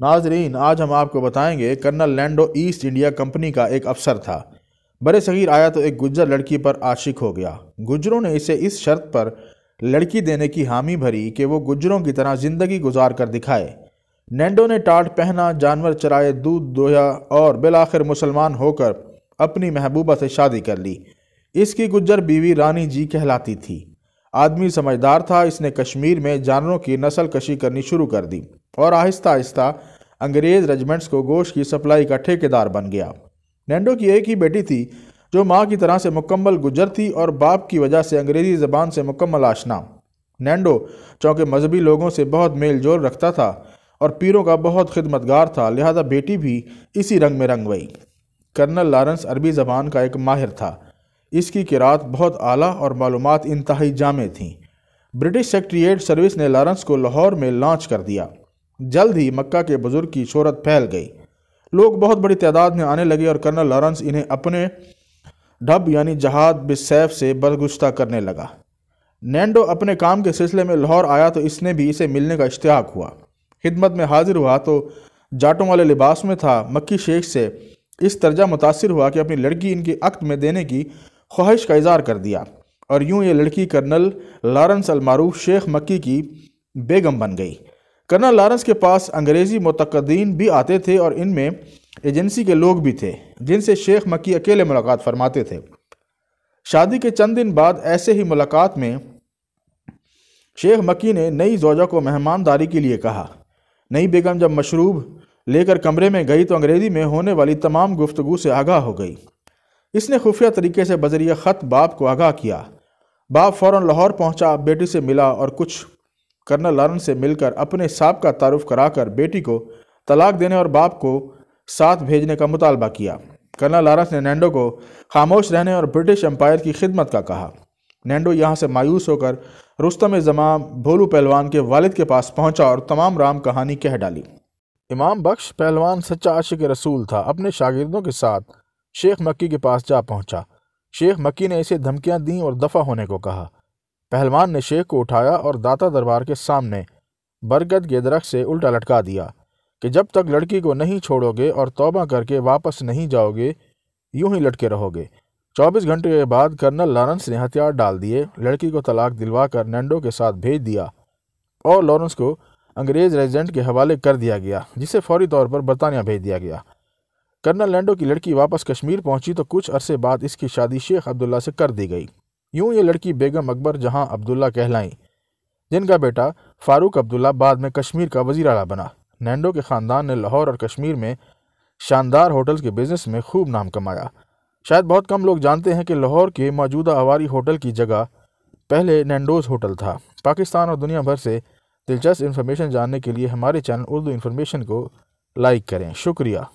नाजरीन आज हम आपको बताएंगे colonel Lando East India Company का एक अफसर था बड़े सगीर आया तो एक गुज्जर लड़की पर आशिक हो गया गुजरों ने इसे इस शर्त पर लड़की देने की हामी भरी कि वो गुजरों की तरह ज़िंदगी गुजार कर दिखाए नैंडो ने टाट पहना जानवर चराए दूध दोया और बिलाखिर मुसलमान होकर अपनी महबूबा से शादी कर ली इसकी गुज्जर बीवी रानी जी कहलाती थी आदमी समझदार था इसने कश्मीर में जानवरों की नस्ल कशी करनी शुरू कर दी और आहिस्ता आहिस्ता अंग्रेज रेजिमेंट्स को गोश्त की सप्लाई का ठेकेदार बन गया नेंडो की एक ही बेटी थी जो माँ की तरह से मुकम्मल गुजर थी और बाप की वजह से अंग्रेज़ी ज़बान से मुकम्मल आशना नेंडो चौंकि मजहबी लोगों से बहुत मेल जोल रखता था और पीरों का बहुत खिदमतगार था लिहाजा बेटी भी इसी रंग में रंग गई कर्नल लारेंस अरबी ज़बान का एक माहिर था इसकी किरात बहुत आला और मालूम इंतहाई जामे थीं ब्रिटिश सेक्रट्रिएट सर्विस ने लारेंस को लाहौर में लॉन्च कर दिया जल्द ही मक्का के बुजुर्ग की शोहरत फैल गई लोग बहुत बड़ी तादाद में आने लगे और कर्नल लॉरेंस इन्हें अपने ढब यानी जहाद बिसैफ से बरगुश्ता करने लगा नैंडो अपने काम के सिलसिले में लाहौर आया तो इसने भी इसे मिलने का इश्तियाक हुआ खिदमत में हाजिर हुआ तो जाटों वाले लिबास में था मक्की शेख से इस तर्जा मुतासर हुआ कि अपनी लड़की इनके अक्त में देने की ख्वाहिश का इजहार कर दिया और यूँ ये लड़की कर्नल लॉरेंस अलमारूफ शेख मक्की की बेगम बन गई कर्नल लॉरेंस के पास अंग्रेज़ी मतकदीन भी आते थे और इनमें एजेंसी के लोग भी थे जिनसे शेख मकी अकेले मुलाकात फरमाते थे शादी के चंद दिन बाद ऐसे ही मुलाकात में शेख मक्की ने नई जोजा को मेहमानदारी के लिए कहा नई बेगम जब मशरूब लेकर कमरे में गई तो अंग्रेज़ी में होने वाली तमाम गुफ्तगु से आगाह हो गई इसने खुफिया तरीके से बजरिया ख़त बाप को आगाह किया बाप फ़ौर लाहौर पहुंचा बेटी से मिला और कुछ कर्नल लारन से मिलकर अपने साप का तारुफ कराकर बेटी को तलाक देने और बाप को साथ भेजने का मुतालबा किया कर्नल लारंस ने नैंडो को खामोश रहने और ब्रिटिश एम्पायर की खिदमत का कहा नैंडो यहाँ से मायूस होकर रुस्तम जमाम भोलू पहलवान के वालिद के पास पहुँचा और तमाम राम कहानी कह डाली इमाम बख्श पहलवान सच्चा आशिक रसूल था अपने शागिदों के साथ शेख मक्की के पास जा पहुँचा शेख मक्की ने इसे धमकियाँ दीं और दफ़ा होने को कहा पहलवान ने शेख को उठाया और दाता दरबार के सामने बरगद के दरख्त से उल्टा लटका दिया कि जब तक लड़की को नहीं छोड़ोगे और तौबा करके वापस नहीं जाओगे यूं ही लटके रहोगे 24 घंटे के बाद कर्नल लॉरेंस ने हथियार डाल दिए लड़की को तलाक दिलवाकर नैंडो के साथ भेज दिया और लॉरेंस को अंग्रेज रेजिडेंट के हवाले कर दिया गया जिसे फौरी तौर पर बरतानिया भेज दिया गया कर्नल लैंडो की लड़की वापस कश्मीर पहुंची तो कुछ अरसे बाद इसकी शादी शेख अब्दुल्ला से कर दी गई यूं ये लड़की बेगम अकबर जहां अब्दुल्ला कहलाईं जिनका बेटा फारूक अब्दुल्ला बाद में कश्मीर का वजीर अला बना नैंडो के ख़ानदान ने लाहौर और कश्मीर में शानदार होटल्स के बिज़नेस में खूब नाम कमाया शायद बहुत कम लोग जानते हैं कि लाहौर के मौजूदा आवारी होटल की जगह पहले नैंडोज होटल था पाकिस्तान और दुनिया भर से दिलचस्प इन्फॉर्मेशन जानने के लिए हमारे चैनल उर्दू इन्फॉर्मेशन को लाइक करें शुक्रिया